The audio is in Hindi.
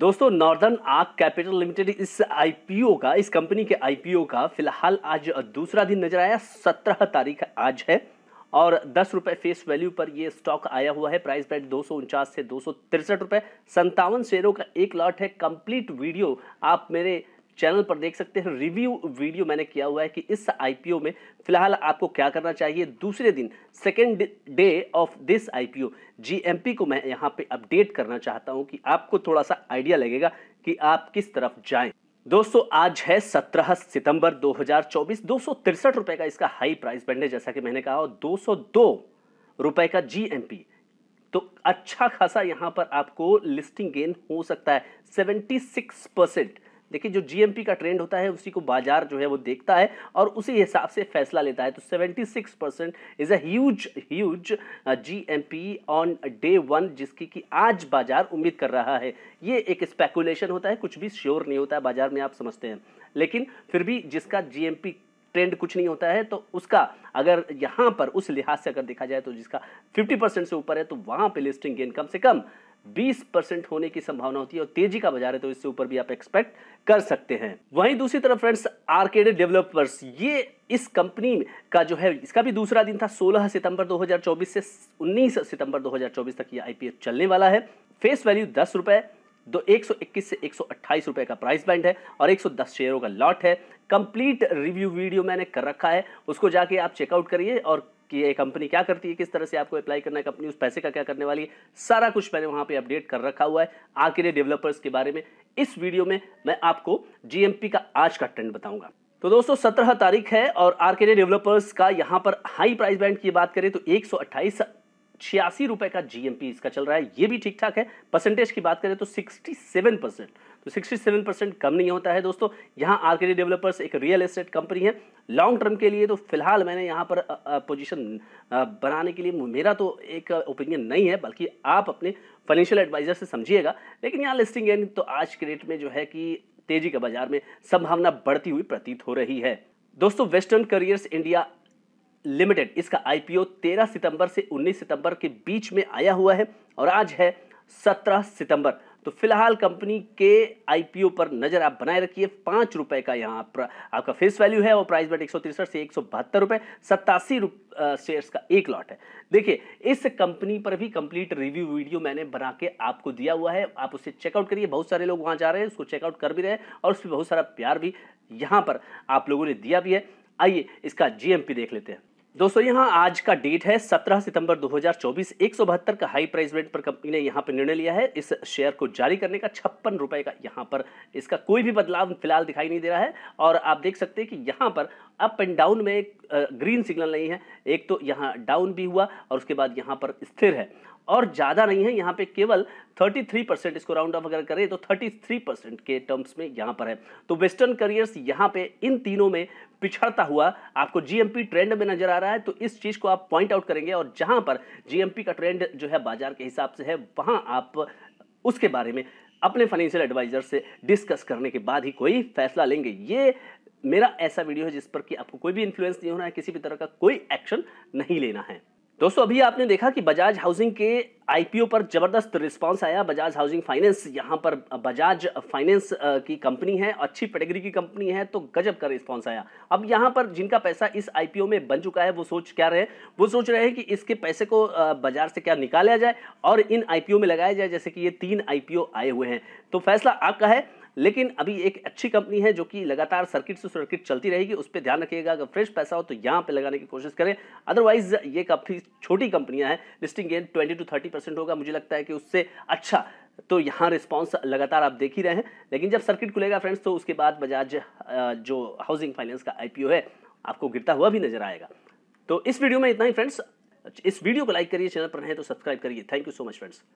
दोस्तों नॉर्दर्न आर्क कैपिटल लिमिटेड इस आईपीओ का इस कंपनी के आईपीओ का फिलहाल आज दूसरा दिन नजर आया सत्रह तारीख आज है और दस रुपये फेस वैल्यू पर ये स्टॉक आया हुआ है प्राइस बैट दो से दो सौ तिरसठ शेयरों का एक लॉट है कंप्लीट वीडियो आप मेरे चैनल पर देख सकते हैं रिव्यू वीडियो मैंने किया हुआ है कि इस आईपीओ में फिलहाल आपको क्या करना चाहिए दूसरे दिन second day of this IPO GMP को मैं यहाँ पे अपडेट करना चाहता हूँ कि आपको थोड़ा सा आइडिया लगेगा कि आप किस तरफ जाएं दोस्तों आज है 17 सितंबर 2024 हजार रुपए का इसका हाई प्राइस बैंड है जैसा कि मैंने कहा और 202 रुपए का जीएमपी तो अच्छा खासा यहां पर आपको लिस्टिंग गेन हो सकता है 76 परसेंट देखिए जो जीएमपी का ट्रेंड होता है उसी को बाजार जो है वो देखता है और उसी हिसाब से फैसला लेता है तो 76 percent is as huge G on day one जिसकी कि आज बाजार उम्मीद कर रहा है ये एक स्पेकुलेशन होता है कुछ भी श्योर नहीं होता है बाजार में आप समझते हैं लेकिन फिर भी जिसका जीएमपी ट्रेंड कुछ नहीं होता है तो उसका अगर यहाँ पर उस लिहाज से अगर देखा जाए तो जिसका 50 परसेंट से ऊपर है तो वहाँ पे लिस्टिंग गेन कम से कम 20 परसेंट होने की संभावना होती है और तेजी का बाजार है तो इससे ऊपर भी आप एक्सपेक्ट कर सकते हैं वहीं दूसरी तरफ फ्रेंड्स आरकेडे डेवलपर्स ये इस कंपनी का जो है इसका भी दूसरा दिन था 16 सितंबर 2024 से 19 सितंबर 2024 तक ये आईपीएफ चलने वाला है फेस वैल्यू दस रुपए दो तो 121 से 128 रुपए का प्राइस बैंड है और 110 शेयरों का लॉट है कंप्लीट रिव्यू वीडियो मैंने कर रखा है उसको जाके आप चेकआउट करिए और कि ये कंपनी क्या करती है किस तरह से आपको अप्लाई करना है कंपनी उस पैसे का क्या करने वाली है सारा कुछ मैंने वहाँ पे अपडेट कर रखा हुआ है आखिर डेवलपर्स के बारे में इस वीडियो में मैं आपको जीएमपी का आज का ट्रेंड बताऊंगा तो दोस्तों सत्रह तारीख है और आर के डेवलपर्स का यहाँ पर हाई प्राइस बैंड की बात करें तो एक छियासी रुपए का जीएमपी इसका चल रहा है ये भी ठीक ठाक है परसेंटेज की बात करें तो 67 परसेंट तो 67 परसेंट कम नहीं होता है दोस्तों यहाँ डी डेवलपर्स एक रियल एस्टेट कंपनी है लॉन्ग टर्म के लिए तो फिलहाल मैंने यहाँ पर पोजीशन बनाने के लिए मेरा तो एक ओपिनियन नहीं है बल्कि आप अपने फाइनेंशियल एडवाइजर से समझिएगा लेकिन यहाँ लिस्टिंग है तो आज के डेट में जो है कि तेजी के बाजार में संभावना बढ़ती हुई प्रतीत हो रही है दोस्तों वेस्टर्न करियर्स इंडिया लिमिटेड इसका आईपीओ 13 सितंबर से 19 सितंबर के बीच में आया हुआ है और आज है 17 सितंबर तो फिलहाल कंपनी के आईपीओ पर नज़र आप बनाए रखिए पाँच रुपये का यहाँ पर, आपका फेस वैल्यू है वो प्राइस बैट एक से एक सौ बहत्तर रुपये सत्तासी शेयर्स का एक लॉट है देखिए इस कंपनी पर भी कंप्लीट रिव्यू वीडियो मैंने बना के आपको दिया हुआ है आप उसे चेकआउट करिए बहुत सारे लोग वहाँ जा रहे हैं उसको चेकआउट कर भी रहे हैं और उस पर बहुत सारा प्यार भी यहाँ पर आप लोगों ने दिया भी है आइए इसका जीएमपी देख लेते हैं दोस्तों यहाँ आज का डेट है 17 सितंबर 2024 एक सौ बहत्तर का हाई प्राइस रेट पर कंपनी ने यहाँ पर निर्णय लिया है इस शेयर को जारी करने का छप्पन रुपए का यहाँ पर इसका कोई भी बदलाव फिलहाल दिखाई नहीं दे रहा है और आप देख सकते हैं कि यहाँ पर अप एंड डाउन में ग्रीन सिग्नल नहीं है एक तो यहाँ डाउन भी हुआ और उसके बाद यहाँ पर स्थिर है और ज़्यादा नहीं है यहाँ पे केवल 33 परसेंट इसको राउंड ऑफ अगर करें तो 33 परसेंट के टर्म्स में यहाँ पर है तो वेस्टर्न करियर्स यहाँ पे इन तीनों में पिछड़ता हुआ आपको जीएमपी ट्रेंड में नजर आ रहा है तो इस चीज़ को आप पॉइंट आउट करेंगे और जहाँ पर जीएमपी का ट्रेंड जो है बाजार के हिसाब से है वहाँ आप उसके बारे में अपने फाइनेंशियल एडवाइजर से डिस्कस करने के बाद ही कोई फैसला लेंगे ये मेरा ऐसा वीडियो है जिस पर कि आपको कोई भी इन्फ्लुएंस नहीं होना है किसी भी तरह का कोई एक्शन नहीं लेना है दोस्तों अभी आपने देखा कि बजाज हाउसिंग के आईपीओ पर जबरदस्त रिस्पांस आया बजाज हाउसिंग फाइनेंस यहां पर बजाज फाइनेंस की कंपनी है अच्छी कैटेगरी की कंपनी है तो गजब का रिस्पांस आया अब यहां पर जिनका पैसा इस आईपीओ में बन चुका है वो सोच क्या रहे वो सोच रहे हैं कि इसके पैसे को बाजार से क्या निकाला जाए और इन आईपीओ में लगाया जाए जैसे कि ये तीन आईपीओ आए हुए हैं तो फैसला आपका है लेकिन अभी एक अच्छी कंपनी है जो कि लगातार सर्किट से सर्किट चलती रहेगी उस पर ध्यान रखिएगा अगर फ्रेश पैसा हो तो यहाँ पर लगाने की कोशिश करें अदरवाइज ये काफ़ी छोटी कंपनियाँ हैं listing gain twenty to thirty percent होगा मुझे लगता है कि उससे अच्छा तो यहाँ रिस्पांस लगातार आप देख ही रहे हैं लेकिन जब सर्किट खुलेगा फ्रेंड्स तो उसके बाद बजाज जो हाउसिंग फाइनेंस का आईपीओ है आपको गिरता हुआ भी नजर आएगा तो इस वीडियो में इतना ही फ्रेंड्स इस वीडियो को लाइक करिए चैनल पर रहें तो सब्सक्राइब करिए thank you so much friends